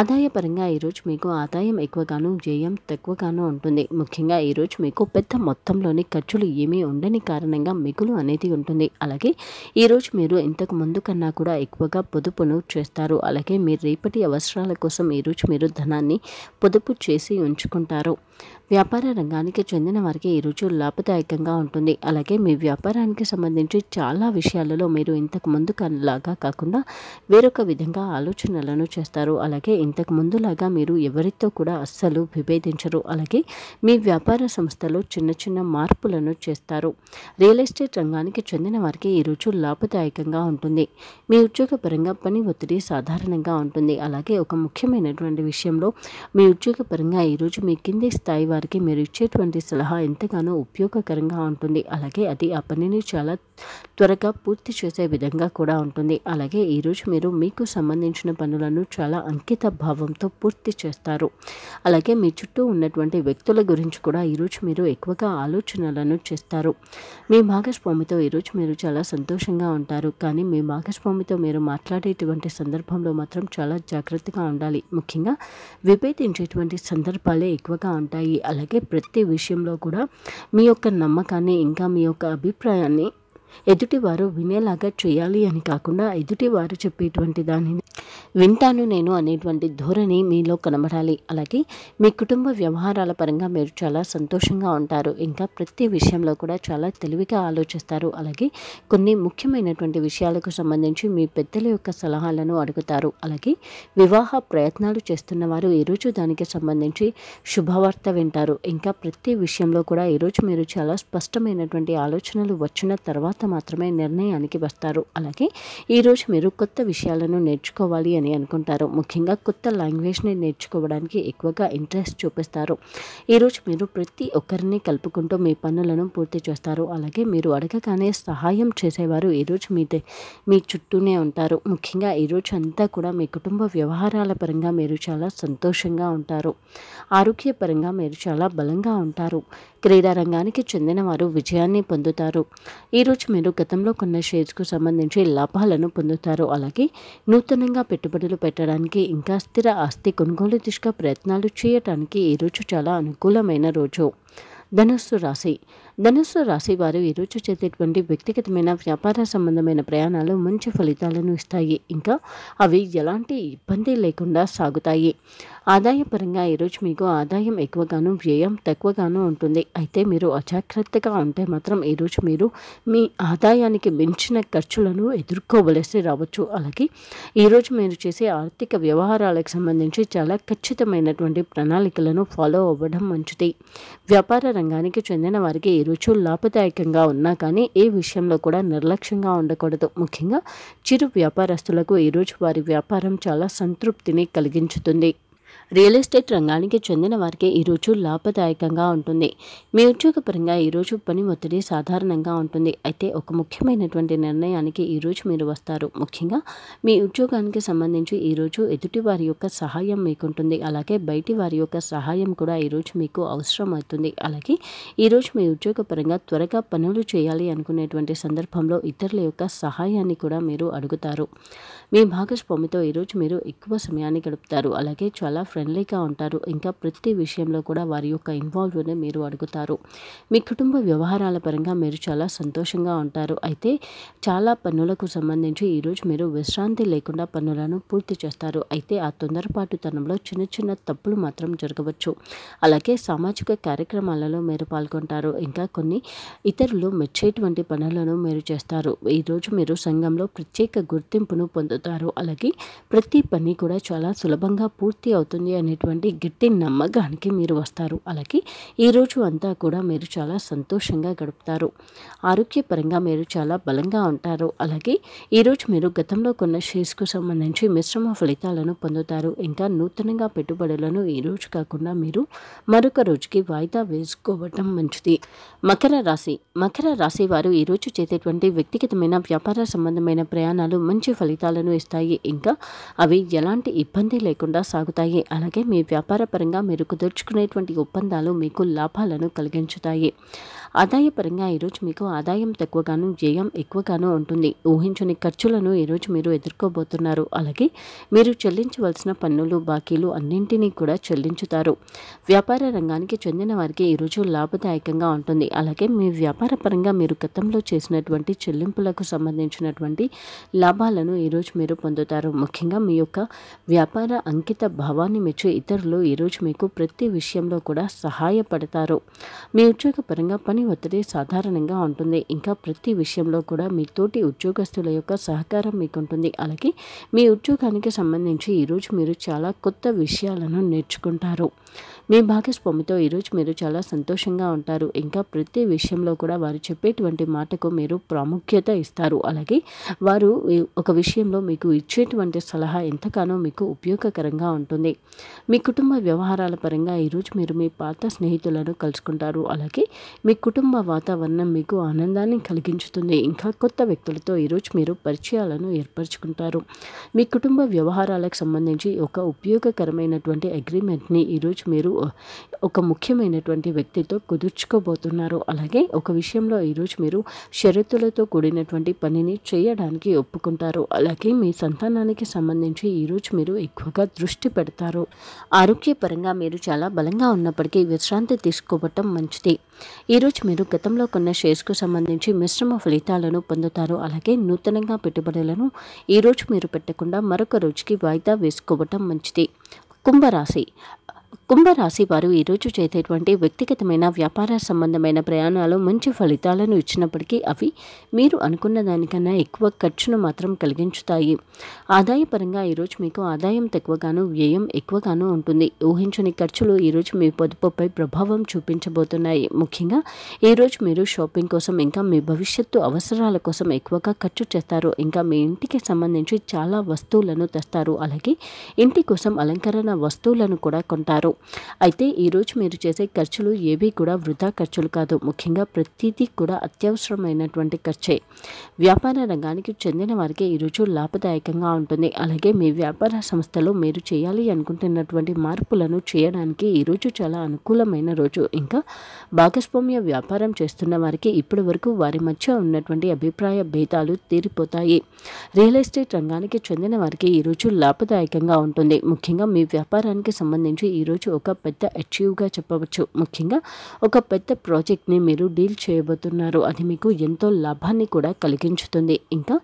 ఆదాయపరంగా ఈరోజు మీకు ఆదాయం ఎక్కువగాను వ్యయం తక్కువగానూ ఉంటుంది ముఖ్యంగా ఈరోజు మీకు పెద్ద మొత్తంలోని ఖర్చులు ఏమీ ఉండని కారణంగా మిగులు అనేది ఉంటుంది అలాగే ఈరోజు మీరు ఇంత ఇంతకు ముందు కన్నా కూడా ఎక్కువగా పొదుపును చేస్తారు అలాగే మీ రేపటి అవసరాల కోసం ఈరోజు మీరు ధనాన్ని పొదుపు చేసి ఉంచుకుంటారు వ్యాపార రంగానికి చెందిన వారికి ఈ రుచి లాభదాయకంగా ఉంటుంది అలాగే మీ వ్యాపారానికి సంబంధించి చాలా విషయాలలో మీరు ఇంతకు ముందు లాగా కాకుండా వేరొక విధంగా ఆలోచనలను చేస్తారు అలాగే ఇంతకు ముందులాగా మీరు ఎవరితో కూడా అస్సలు విభేదించరు అలాగే మీ వ్యాపార సంస్థలో చిన్న చిన్న మార్పులను చేస్తారు రియల్ ఎస్టేట్ రంగానికి చెందిన వారికి ఈ రుచి లాభదాయకంగా ఉంటుంది మీ ఉద్యోగపరంగా పని ఒత్తిడి సాధారణంగా ఉంటుంది అలాగే ఒక ముఖ్యమైనటువంటి విషయంలో మీ ఉద్యోగపరంగా ఈరోజు మీ కింది స్థాయి వారి వారికి మీరు ఇచ్చేటువంటి సలహా ఎంతగానో ఉపయోగకరంగా ఉంటుంది అలాగే అది ఆ పనిని చాలా త్వరగా పూర్తి చేసే విధంగా కూడా ఉంటుంది అలాగే ఈరోజు మీరు మీకు సంబంధించిన పనులను చాలా అంకిత భావంతో పూర్తి చేస్తారు అలాగే మీ చుట్టూ ఉన్నటువంటి వ్యక్తుల గురించి కూడా ఈరోజు మీరు ఎక్కువగా ఆలోచనలను చేస్తారు మీ భాగస్వామితో ఈరోజు మీరు చాలా సంతోషంగా ఉంటారు కానీ మీ భాగస్వామితో మీరు మాట్లాడేటువంటి సందర్భంలో మాత్రం చాలా జాగ్రత్తగా ఉండాలి ముఖ్యంగా విభేదించేటువంటి సందర్భాలే ఎక్కువగా ఉంటాయి అలాగే ప్రతి విషయంలో కూడా మీ యొక్క నమ్మకాన్ని ఇంకా మీ యొక్క అభిప్రాయాన్ని ఎదుటివారు వినేలాగా చేయాలి అని కాకుండా ఎదుటివారు చెప్పేటువంటి దానిని వింటాను నేను అనేటువంటి ధోరణి మీలో కనబడాలి అలాగే మీ కుటుంబ వ్యవహారాల పరంగా మీరు చాలా సంతోషంగా ఉంటారు ఇంకా ప్రతి విషయంలో కూడా చాలా తెలివిగా ఆలోచిస్తారు అలాగే కొన్ని ముఖ్యమైనటువంటి విషయాలకు సంబంధించి మీ పెద్దల యొక్క సలహాలను అడుగుతారు అలాగే వివాహ ప్రయత్నాలు చేస్తున్న వారు ఈరోజు దానికి సంబంధించి శుభవార్త వింటారు ఇంకా ప్రతి విషయంలో కూడా ఈరోజు మీరు చాలా స్పష్టమైనటువంటి ఆలోచనలు వచ్చిన తర్వాత తర్వాత మాత్రమే నిర్ణయానికి వస్తారు అలాగే ఈరోజు మీరు కొత్త విషయాలను నేర్చుకోవాలి అని అనుకుంటారు ముఖ్యంగా కొత్త లాంగ్వేజ్ని నేర్చుకోవడానికి ఎక్కువగా ఇంట్రెస్ట్ చూపిస్తారు ఈరోజు మీరు ప్రతి ఒక్కరిని కలుపుకుంటూ మీ పనులను పూర్తి చేస్తారు అలాగే మీరు అడగగానే సహాయం చేసేవారు ఈరోజు మీ మీ చుట్టూనే ఉంటారు ముఖ్యంగా ఈరోజు అంతా కూడా మీ కుటుంబ వ్యవహారాల పరంగా మీరు చాలా సంతోషంగా ఉంటారు ఆరోగ్యపరంగా మీరు చాలా బలంగా ఉంటారు క్రీడా రంగానికి చెందిన వారు విజయాన్ని పొందుతారు ఈరోజు మీరు గతంలో కొన్న షేర్స్కు సంబంధించి లాభాలను పొందుతారు అలాగే నూతనంగా పెట్టుబడులు పెట్టడానికి ఇంకా స్థిర ఆస్తి కొనుగోలు దిశగా ప్రయత్నాలు చేయటానికి ఈరోజు చాలా అనుకూలమైన రోజు ధనుస్సు రాశి ధనుస్సు రాశి వారు ఈరోజు చేసేటువంటి వ్యక్తిగతమైన వ్యాపార సంబంధమైన ప్రయాణాలు మంచి ఫలితాలను ఇస్తాయి ఇంకా అవి ఎలాంటి ఇబ్బంది లేకుండా సాగుతాయి ఆదాయపరంగా ఈరోజు మీకు ఆదాయం ఎక్కువగాను వ్యయం తక్కువగాను ఉంటుంది అయితే మీరు అజాగ్రత్తగా ఉంటే మాత్రం ఈరోజు మీరు మీ ఆదాయానికి మించిన ఖర్చులను ఎదుర్కోవలసి రావచ్చు అలాగే ఈరోజు మీరు చేసే ఆర్థిక వ్యవహారాలకు సంబంధించి చాలా ఖచ్చితమైనటువంటి ప్రణాళికలను ఫాలో అవ్వడం మంచిది వ్యాపార రంగానికి చెందిన వారికి ఈరోజు లాభదాయకంగా ఉన్నా కానీ ఏ విషయంలో కూడా నిర్లక్ష్యంగా ఉండకూడదు ముఖ్యంగా చిరు వ్యాపారస్తులకు ఈరోజు వారి వ్యాపారం చాలా సంతృప్తిని కలిగించుతుంది రియల్ ఎస్టేట్ రంగానికి చెందిన వారికి ఈరోజు లాభదాయకంగా ఉంటుంది మీ ఉద్యోగపరంగా ఈరోజు పని ఒత్తిడి సాధారణంగా ఉంటుంది అయితే ఒక ముఖ్యమైనటువంటి నిర్ణయానికి ఈరోజు మీరు వస్తారు ముఖ్యంగా మీ ఉద్యోగానికి సంబంధించి ఈరోజు ఎదుటి వారి యొక్క సహాయం మీకుంటుంది అలాగే బయటి వారి యొక్క సహాయం కూడా ఈరోజు మీకు అవసరం అవుతుంది అలాగే ఈరోజు మీ ఉద్యోగపరంగా త్వరగా పనులు చేయాలి అనుకునేటువంటి సందర్భంలో ఇతరుల యొక్క సహాయాన్ని కూడా మీరు అడుగుతారు మీ భాగస్వామితో ఈరోజు మీరు ఎక్కువ సమయాన్ని గడుపుతారు అలాగే చాలా ఫ్రెండ్లీగా ఉంటారు ఇంకా ప్రతి విషయంలో కూడా వారి యొక్క ఇన్వాల్వ్ని మీరు అడుగుతారు మీ కుటుంబ వ్యవహారాల పరంగా మీరు చాలా సంతోషంగా ఉంటారు అయితే చాలా పనులకు సంబంధించి ఈరోజు మీరు విశ్రాంతి లేకుండా పనులను పూర్తి చేస్తారు అయితే ఆ తొందరపాటుతనంలో చిన్న చిన్న తప్పులు మాత్రం జరగవచ్చు అలాగే సామాజిక కార్యక్రమాలలో మీరు పాల్గొంటారు ఇంకా కొన్ని ఇతరులు మెచ్చేటువంటి పనులను మీరు చేస్తారు ఈరోజు మీరు సంఘంలో ప్రత్యేక గుర్తింపును పొందుతారు పొందుతారు అలాగే ప్రతి పని కూడా చాలా సులభంగా పూర్తి అవుతుంది అనేటువంటి గట్టి నమ్మకానికి మీరు వస్తారు అలాగే ఈరోజు అంతా కూడా మీరు చాలా సంతోషంగా గడుపుతారు ఆరోగ్యపరంగా మీరు చాలా బలంగా ఉంటారు అలాగే ఈరోజు మీరు గతంలో కొన్న షేర్స్కు సంబంధించి మిశ్రమ ఫలితాలను పొందుతారు ఇంకా నూతనంగా పెట్టుబడులను ఈరోజు కాకుండా మీరు మరొక రోజుకి వాయిదా వేసుకోవటం మంచిది మకర రాశి మకర రాశి వారు ఈరోజు చేసేటువంటి వ్యక్తిగతమైన వ్యాపార సంబంధమైన ప్రయాణాలు మంచి ఫలితాలను లాభాలను ఇస్తాయి ఇంకా అవి ఎలాంటి ఇబ్బంది లేకుండా సాగుతాయి అలాగే మీ వ్యాపార పరంగా మీరు కుదుర్చుకునేటువంటి ఒప్పందాలు మీకు లాభాలను కలిగించుతాయి ఆదాయపరంగా ఈరోజు మీకు ఆదాయం తక్కువగాను వ్యయం ఎక్కువగాను ఉంటుంది ఊహించని ఖర్చులను ఈరోజు మీరు ఎదుర్కోబోతున్నారు అలాగే మీరు చెల్లించవలసిన పన్నులు బాకీలు అన్నింటినీ కూడా చెల్లించుతారు వ్యాపార రంగానికి చెందిన వారికి ఈరోజు లాభదాయకంగా ఉంటుంది అలాగే మీ వ్యాపార పరంగా మీరు గతంలో చేసినటువంటి చెల్లింపులకు సంబంధించినటువంటి లాభాలను ఈరోజు మీరు పొందుతారు ముఖ్యంగా మీ యొక్క వ్యాపార అంకిత భావాన్ని మెచ్చి ఇతరులు ఈరోజు మీకు ప్రతి విషయంలో కూడా సహాయపడతారు మీ ఉద్యోగ పరంగా పని ఒత్తిడి సాధారణంగా ఉంటుంది ఇంకా ప్రతి విషయంలో కూడా మీ తోటి ఉద్యోగస్తుల యొక్క సహకారం మీకు ఉంటుంది అలాగే మీ ఉద్యోగానికి సంబంధించి ఈరోజు మీరు చాలా కొత్త విషయాలను నేర్చుకుంటారు మీ భాగస్వామితో ఈరోజు మీరు చాలా సంతోషంగా ఉంటారు ఇంకా ప్రతి విషయంలో కూడా వారు చెప్పేటువంటి మాటకు మీరు ప్రాముఖ్యత ఇస్తారు అలాగే వారు ఒక విషయంలో మీకు ఇచ్చేటువంటి సలహా ఎంతగానో మీకు ఉపయోగకరంగా ఉంటుంది మీ కుటుంబ వ్యవహారాల పరంగా ఈరోజు మీరు మీ పాత స్నేహితులను కలుసుకుంటారు అలాగే మీ కుటుంబ వాతావరణం మీకు ఆనందాన్ని కలిగించుతుంది ఇంకా కొత్త వ్యక్తులతో ఈరోజు మీరు పరిచయాలను ఏర్పరచుకుంటారు మీ కుటుంబ వ్యవహారాలకు సంబంధించి ఒక ఉపయోగకరమైనటువంటి అగ్రిమెంట్ని ఈరోజు మీరు ఒక ముఖ్యమైనటువంటి వ్యక్తితో కుదుర్చుకోబోతున్నారు అలాగే ఒక విషయంలో ఈరోజు మీరు షరతులతో కూడినటువంటి పనిని చేయడానికి ఒప్పుకుంటారు అలాగే మీ సంతానానికి సంబంధించి ఈరోజు మీరు ఎక్కువగా దృష్టి పెడతారు ఆరోగ్యపరంగా మీరు చాలా బలంగా ఉన్నప్పటికీ విశ్రాంతి తీసుకోవటం మంచిది ఈరోజు మీరు గతంలో కొన్న షేర్స్కు సంబంధించి మిశ్రమ ఫలితాలను పొందుతారు అలాగే నూతనంగా పెట్టుబడులను ఈరోజు మీరు పెట్టకుండా మరొక రోజుకి వాయిదా వేసుకోవటం మంచిది కుంభరాశి కుంభరాశి వారు ఈరోజు చేసేటువంటి వ్యక్తిగతమైన వ్యాపార సంబంధమైన ప్రయాణాలు మంచి ఫలితాలను ఇచ్చినప్పటికీ అవి మీరు అనుకున్న దానికన్నా ఎక్కువ ఖర్చును మాత్రం కలిగించుతాయి ఆదాయపరంగా ఈరోజు మీకు ఆదాయం తక్కువగాను వ్యయం ఎక్కువగాను ఉంటుంది ఊహించని ఖర్చులు ఈరోజు మీ పొదుపుపై ప్రభావం చూపించబోతున్నాయి ముఖ్యంగా ఈరోజు మీరు షాపింగ్ కోసం ఇంకా మీ భవిష్యత్తు అవసరాల కోసం ఎక్కువగా ఖర్చు చేస్తారు ఇంకా మీ ఇంటికి సంబంధించి చాలా వస్తువులను తెస్తారు అలాగే ఇంటి కోసం అలంకరణ వస్తువులను కూడా కొంటారు అయితే ఈరోజు మీరు చేసే ఖర్చులు ఏవి కూడా వృధా ఖర్చులు కాదు ముఖ్యంగా ప్రతిదీ కూడా అత్యవసరమైనటువంటి ఖర్చే వ్యాపార రంగానికి చెందిన వారికి ఈరోజు లాభదాయకంగా ఉంటుంది అలాగే మీ వ్యాపార సంస్థలో మీరు చేయాలి అనుకుంటున్నటువంటి మార్పులను చేయడానికి ఈరోజు చాలా అనుకూలమైన రోజు ఇంకా భాగస్వామ్య వ్యాపారం చేస్తున్న వారికి ఇప్పటి వరకు వారి మధ్య ఉన్నటువంటి అభిప్రాయ భేదాలు తీరిపోతాయి రియల్ ఎస్టేట్ రంగానికి చెందిన వారికి ఈరోజు లాభదాయకంగా ఉంటుంది ముఖ్యంగా మీ వ్యాపారానికి సంబంధించి ఈరోజు ఒక పెద్ద అచీవ్గా చెప్పవచ్చు ముఖ్యంగా ఒక పెద్ద ప్రాజెక్ట్ని మీరు డీల్ చేయబోతున్నారు అది మీకు ఎంతో లాభాన్ని కూడా కలిగించుతుంది ఇంకా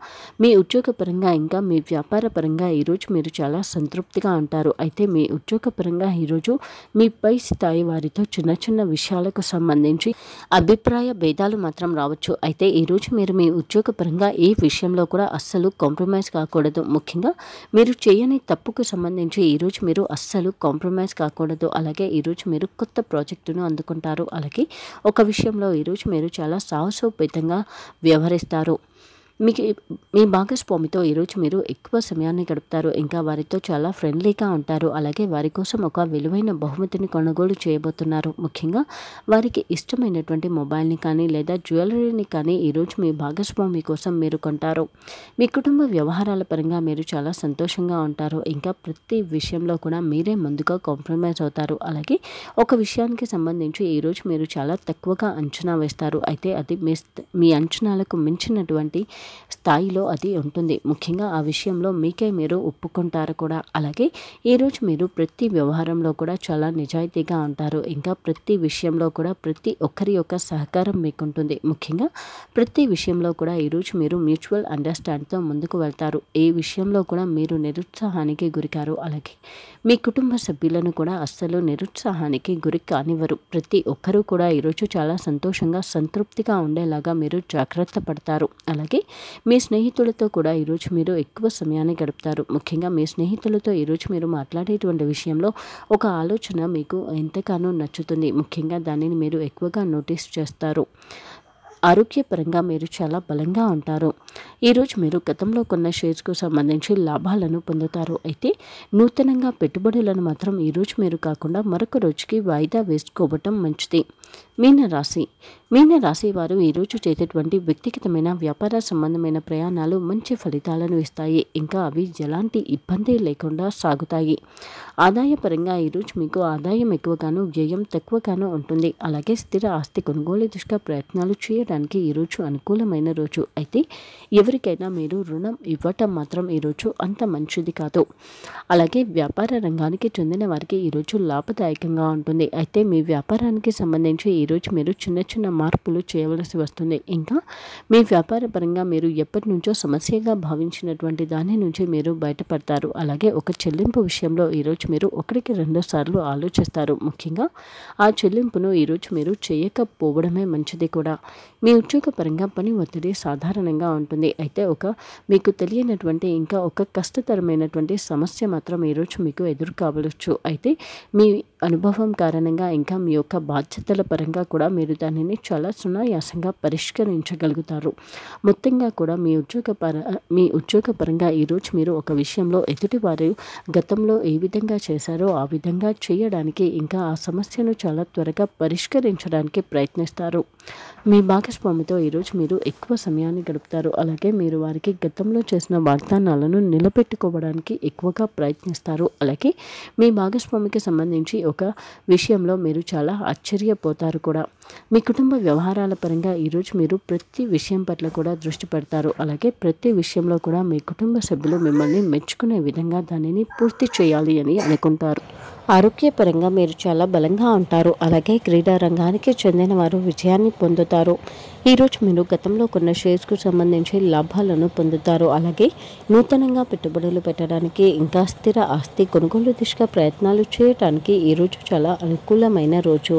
మీ ఉద్యోగపరంగా ఇంకా మీ వ్యాపార పరంగా ఈరోజు మీరు చాలా సంతృప్తిగా ఉంటారు అయితే మీ ఉద్యోగపరంగా ఈరోజు మీ పై స్థాయి వారితో చిన్న చిన్న విషయాలకు సంబంధించి అభిప్రాయ భేదాలు మాత్రం రావచ్చు అయితే ఈరోజు మీరు మీ ఉద్యోగపరంగా ఏ విషయంలో కూడా అస్సలు కాంప్రమైజ్ కాకూడదు ముఖ్యంగా మీరు చేయని తప్పుకు సంబంధించి ఈరోజు మీరు అస్సలు కాంప్రమైజ్ కాకూడదు మర్చిపోకూడదు అలాగే ఈరోజు మీరు కొత్త ప్రాజెక్టును అందుకుంటారు అలాగే ఒక విషయంలో ఈరోజు మీరు చాలా సాహసోపేతంగా వ్యవహరిస్తారు మీకు మీ భాగస్వామితో ఈరోజు మీరు ఎక్కువ సమయాన్ని గడుపుతారు ఇంకా వారితో చాలా ఫ్రెండ్లీగా ఉంటారు అలాగే వారి కోసం ఒక విలువైన బహుమతిని కొనుగోలు చేయబోతున్నారు ముఖ్యంగా వారికి ఇష్టమైనటువంటి మొబైల్ని కానీ లేదా జ్యువెలరీని కానీ ఈరోజు మీ భాగస్వామి కోసం మీరు కొంటారు మీ కుటుంబ వ్యవహారాల పరంగా మీరు చాలా సంతోషంగా ఉంటారు ఇంకా ప్రతి విషయంలో కూడా మీరే ముందుగా కాంప్రమైజ్ అవుతారు అలాగే ఒక విషయానికి సంబంధించి ఈరోజు మీరు చాలా తక్కువగా అంచనా వేస్తారు అయితే అది మీ మీ అంచనాలకు మించినటువంటి స్థాయిలో అది ఉంటుంది ముఖ్యంగా ఆ విషయంలో మీకే మీరు ఒప్పుకుంటారు కూడా అలాగే ఈరోజు మీరు ప్రతి వ్యవహారంలో కూడా చాలా నిజాయితీగా ఉంటారు ఇంకా ప్రతి విషయంలో కూడా ప్రతి ఒక్కరి యొక్క సహకారం మీకుంటుంది ముఖ్యంగా ప్రతి విషయంలో కూడా ఈరోజు మీరు మ్యూచువల్ అండర్స్టాండ్తో ముందుకు వెళ్తారు ఏ విషయంలో కూడా మీరు నిరుత్సాహానికి గురికారు అలాగే మీ కుటుంబ సభ్యులను కూడా అస్సలు నిరుత్సాహానికి గురి కానివ్వరు ప్రతి ఒక్కరూ కూడా ఈరోజు చాలా సంతోషంగా సంతృప్తిగా ఉండేలాగా మీరు జాగ్రత్త పడతారు అలాగే మీ స్నేహితులతో కూడా ఈరోజు మీరు ఎక్కువ సమయాన్ని గడుపుతారు ముఖ్యంగా మీ స్నేహితులతో ఈరోజు మీరు మాట్లాడేటువంటి విషయంలో ఒక ఆలోచన మీకు ఎంతగానో నచ్చుతుంది ముఖ్యంగా దానిని మీరు ఎక్కువగా నోటీస్ చేస్తారు ఆరోగ్యపరంగా మీరు చాలా బలంగా ఉంటారు ఈరోజు మీరు గతంలో కొన్న షేర్స్కు సంబంధించి లాభాలను పొందుతారు అయితే నూతనంగా పెట్టుబడులను మాత్రం ఈరోజు మీరు కాకుండా మరొక రోజుకి వాయిదా వేసుకోవటం మంచిది మీనరాశి మీనరాశి వారు ఈరోజు చేసేటువంటి వ్యక్తిగతమైన వ్యాపార సంబంధమైన ప్రయాణాలు మంచి ఫలితాలను ఇస్తాయి ఇంకా అవి ఎలాంటి ఇబ్బంది లేకుండా సాగుతాయి ఆదాయపరంగా ఈరోజు మీకు ఆదాయం ఎక్కువగాను వ్యయం తక్కువగాను ఉంటుంది అలాగే స్థిర ఆస్తి కొనుగోలు దిశగా ప్రయత్నాలు చేయడానికి ఈరోజు అనుకూలమైన రోజు అయితే ఎవరికైనా మీరు రుణం ఇవ్వటం మాత్రం ఈరోజు అంత మంచిది కాదు అలాగే వ్యాపార రంగానికి చెందిన వారికి ఈరోజు లాభదాయకంగా ఉంటుంది అయితే మీ వ్యాపారానికి సంబంధించి గురించి ఈరోజు మీరు చిన్న చిన్న మార్పులు చేయవలసి వస్తుంది ఇంకా మీ వ్యాపారపరంగా మీరు ఎప్పటి నుంచో సమస్యగా భావించినటువంటి దాని నుంచి మీరు బయటపడతారు అలాగే ఒక చెల్లింపు విషయంలో ఈరోజు మీరు ఒకటికి రెండు సార్లు ఆలోచిస్తారు ముఖ్యంగా ఆ చెల్లింపును ఈరోజు మీరు చేయకపోవడమే మంచిది కూడా మీ ఉద్యోగపరంగా పని ఒత్తిడి సాధారణంగా ఉంటుంది అయితే ఒక మీకు తెలియనటువంటి ఇంకా ఒక కష్టతరమైనటువంటి సమస్య మాత్రం ఈరోజు మీకు ఎదురు కావచ్చు అయితే మీ అనుభవం కారణంగా ఇంకా మీ యొక్క బాధ్యతల పరంగా కూడా మీరు దానిని చాలా సునాయాసంగా పరిష్కరించగలుగుతారు మొత్తంగా కూడా మీ ఉద్యోగ పర మీ ఉద్యోగ పరంగా ఈరోజు మీరు ఒక విషయంలో ఎదుటివారు గతంలో ఏ విధంగా చేశారో ఆ విధంగా చేయడానికి ఇంకా ఆ సమస్యను చాలా త్వరగా పరిష్కరించడానికి ప్రయత్నిస్తారు మీ భాగస్వామితో ఈరోజు మీరు ఎక్కువ సమయాన్ని గడుపుతారు అలాగే మీరు వారికి గతంలో చేసిన వాగ్దానాలను నిలబెట్టుకోవడానికి ఎక్కువగా ప్రయత్నిస్తారు అలాగే మీ భాగస్వామికి సంబంధించి ఒక విషయంలో మీరు చాలా ఆశ్చర్యపోతారు అవుతారు కూడా మీ కుటుంబ వ్యవహారాల పరంగా ఈరోజు మీరు ప్రతి విషయం పట్ల కూడా దృష్టి పెడతారు అలాగే ప్రతి విషయంలో కూడా మీ కుటుంబ సభ్యులు మిమ్మల్ని మెచ్చుకునే విధంగా దానిని పూర్తి చేయాలి అని అనుకుంటారు ఆరోగ్యపరంగా మీరు చాలా బలంగా ఉంటారు అలాగే క్రీడా రంగానికి చెందిన వారు విజయాన్ని పొందుతారు ఈరోజు మీరు గతంలో కొన్న షేర్స్కు సంబంధించి లాభాలను పొందుతారు అలాగే నూతనంగా పెట్టుబడులు పెట్టడానికి ఇంకా స్థిర ఆస్తి కొనుగోలు దిశగా ప్రయత్నాలు చేయడానికి ఈరోజు చాలా అనుకూలమైన రోజు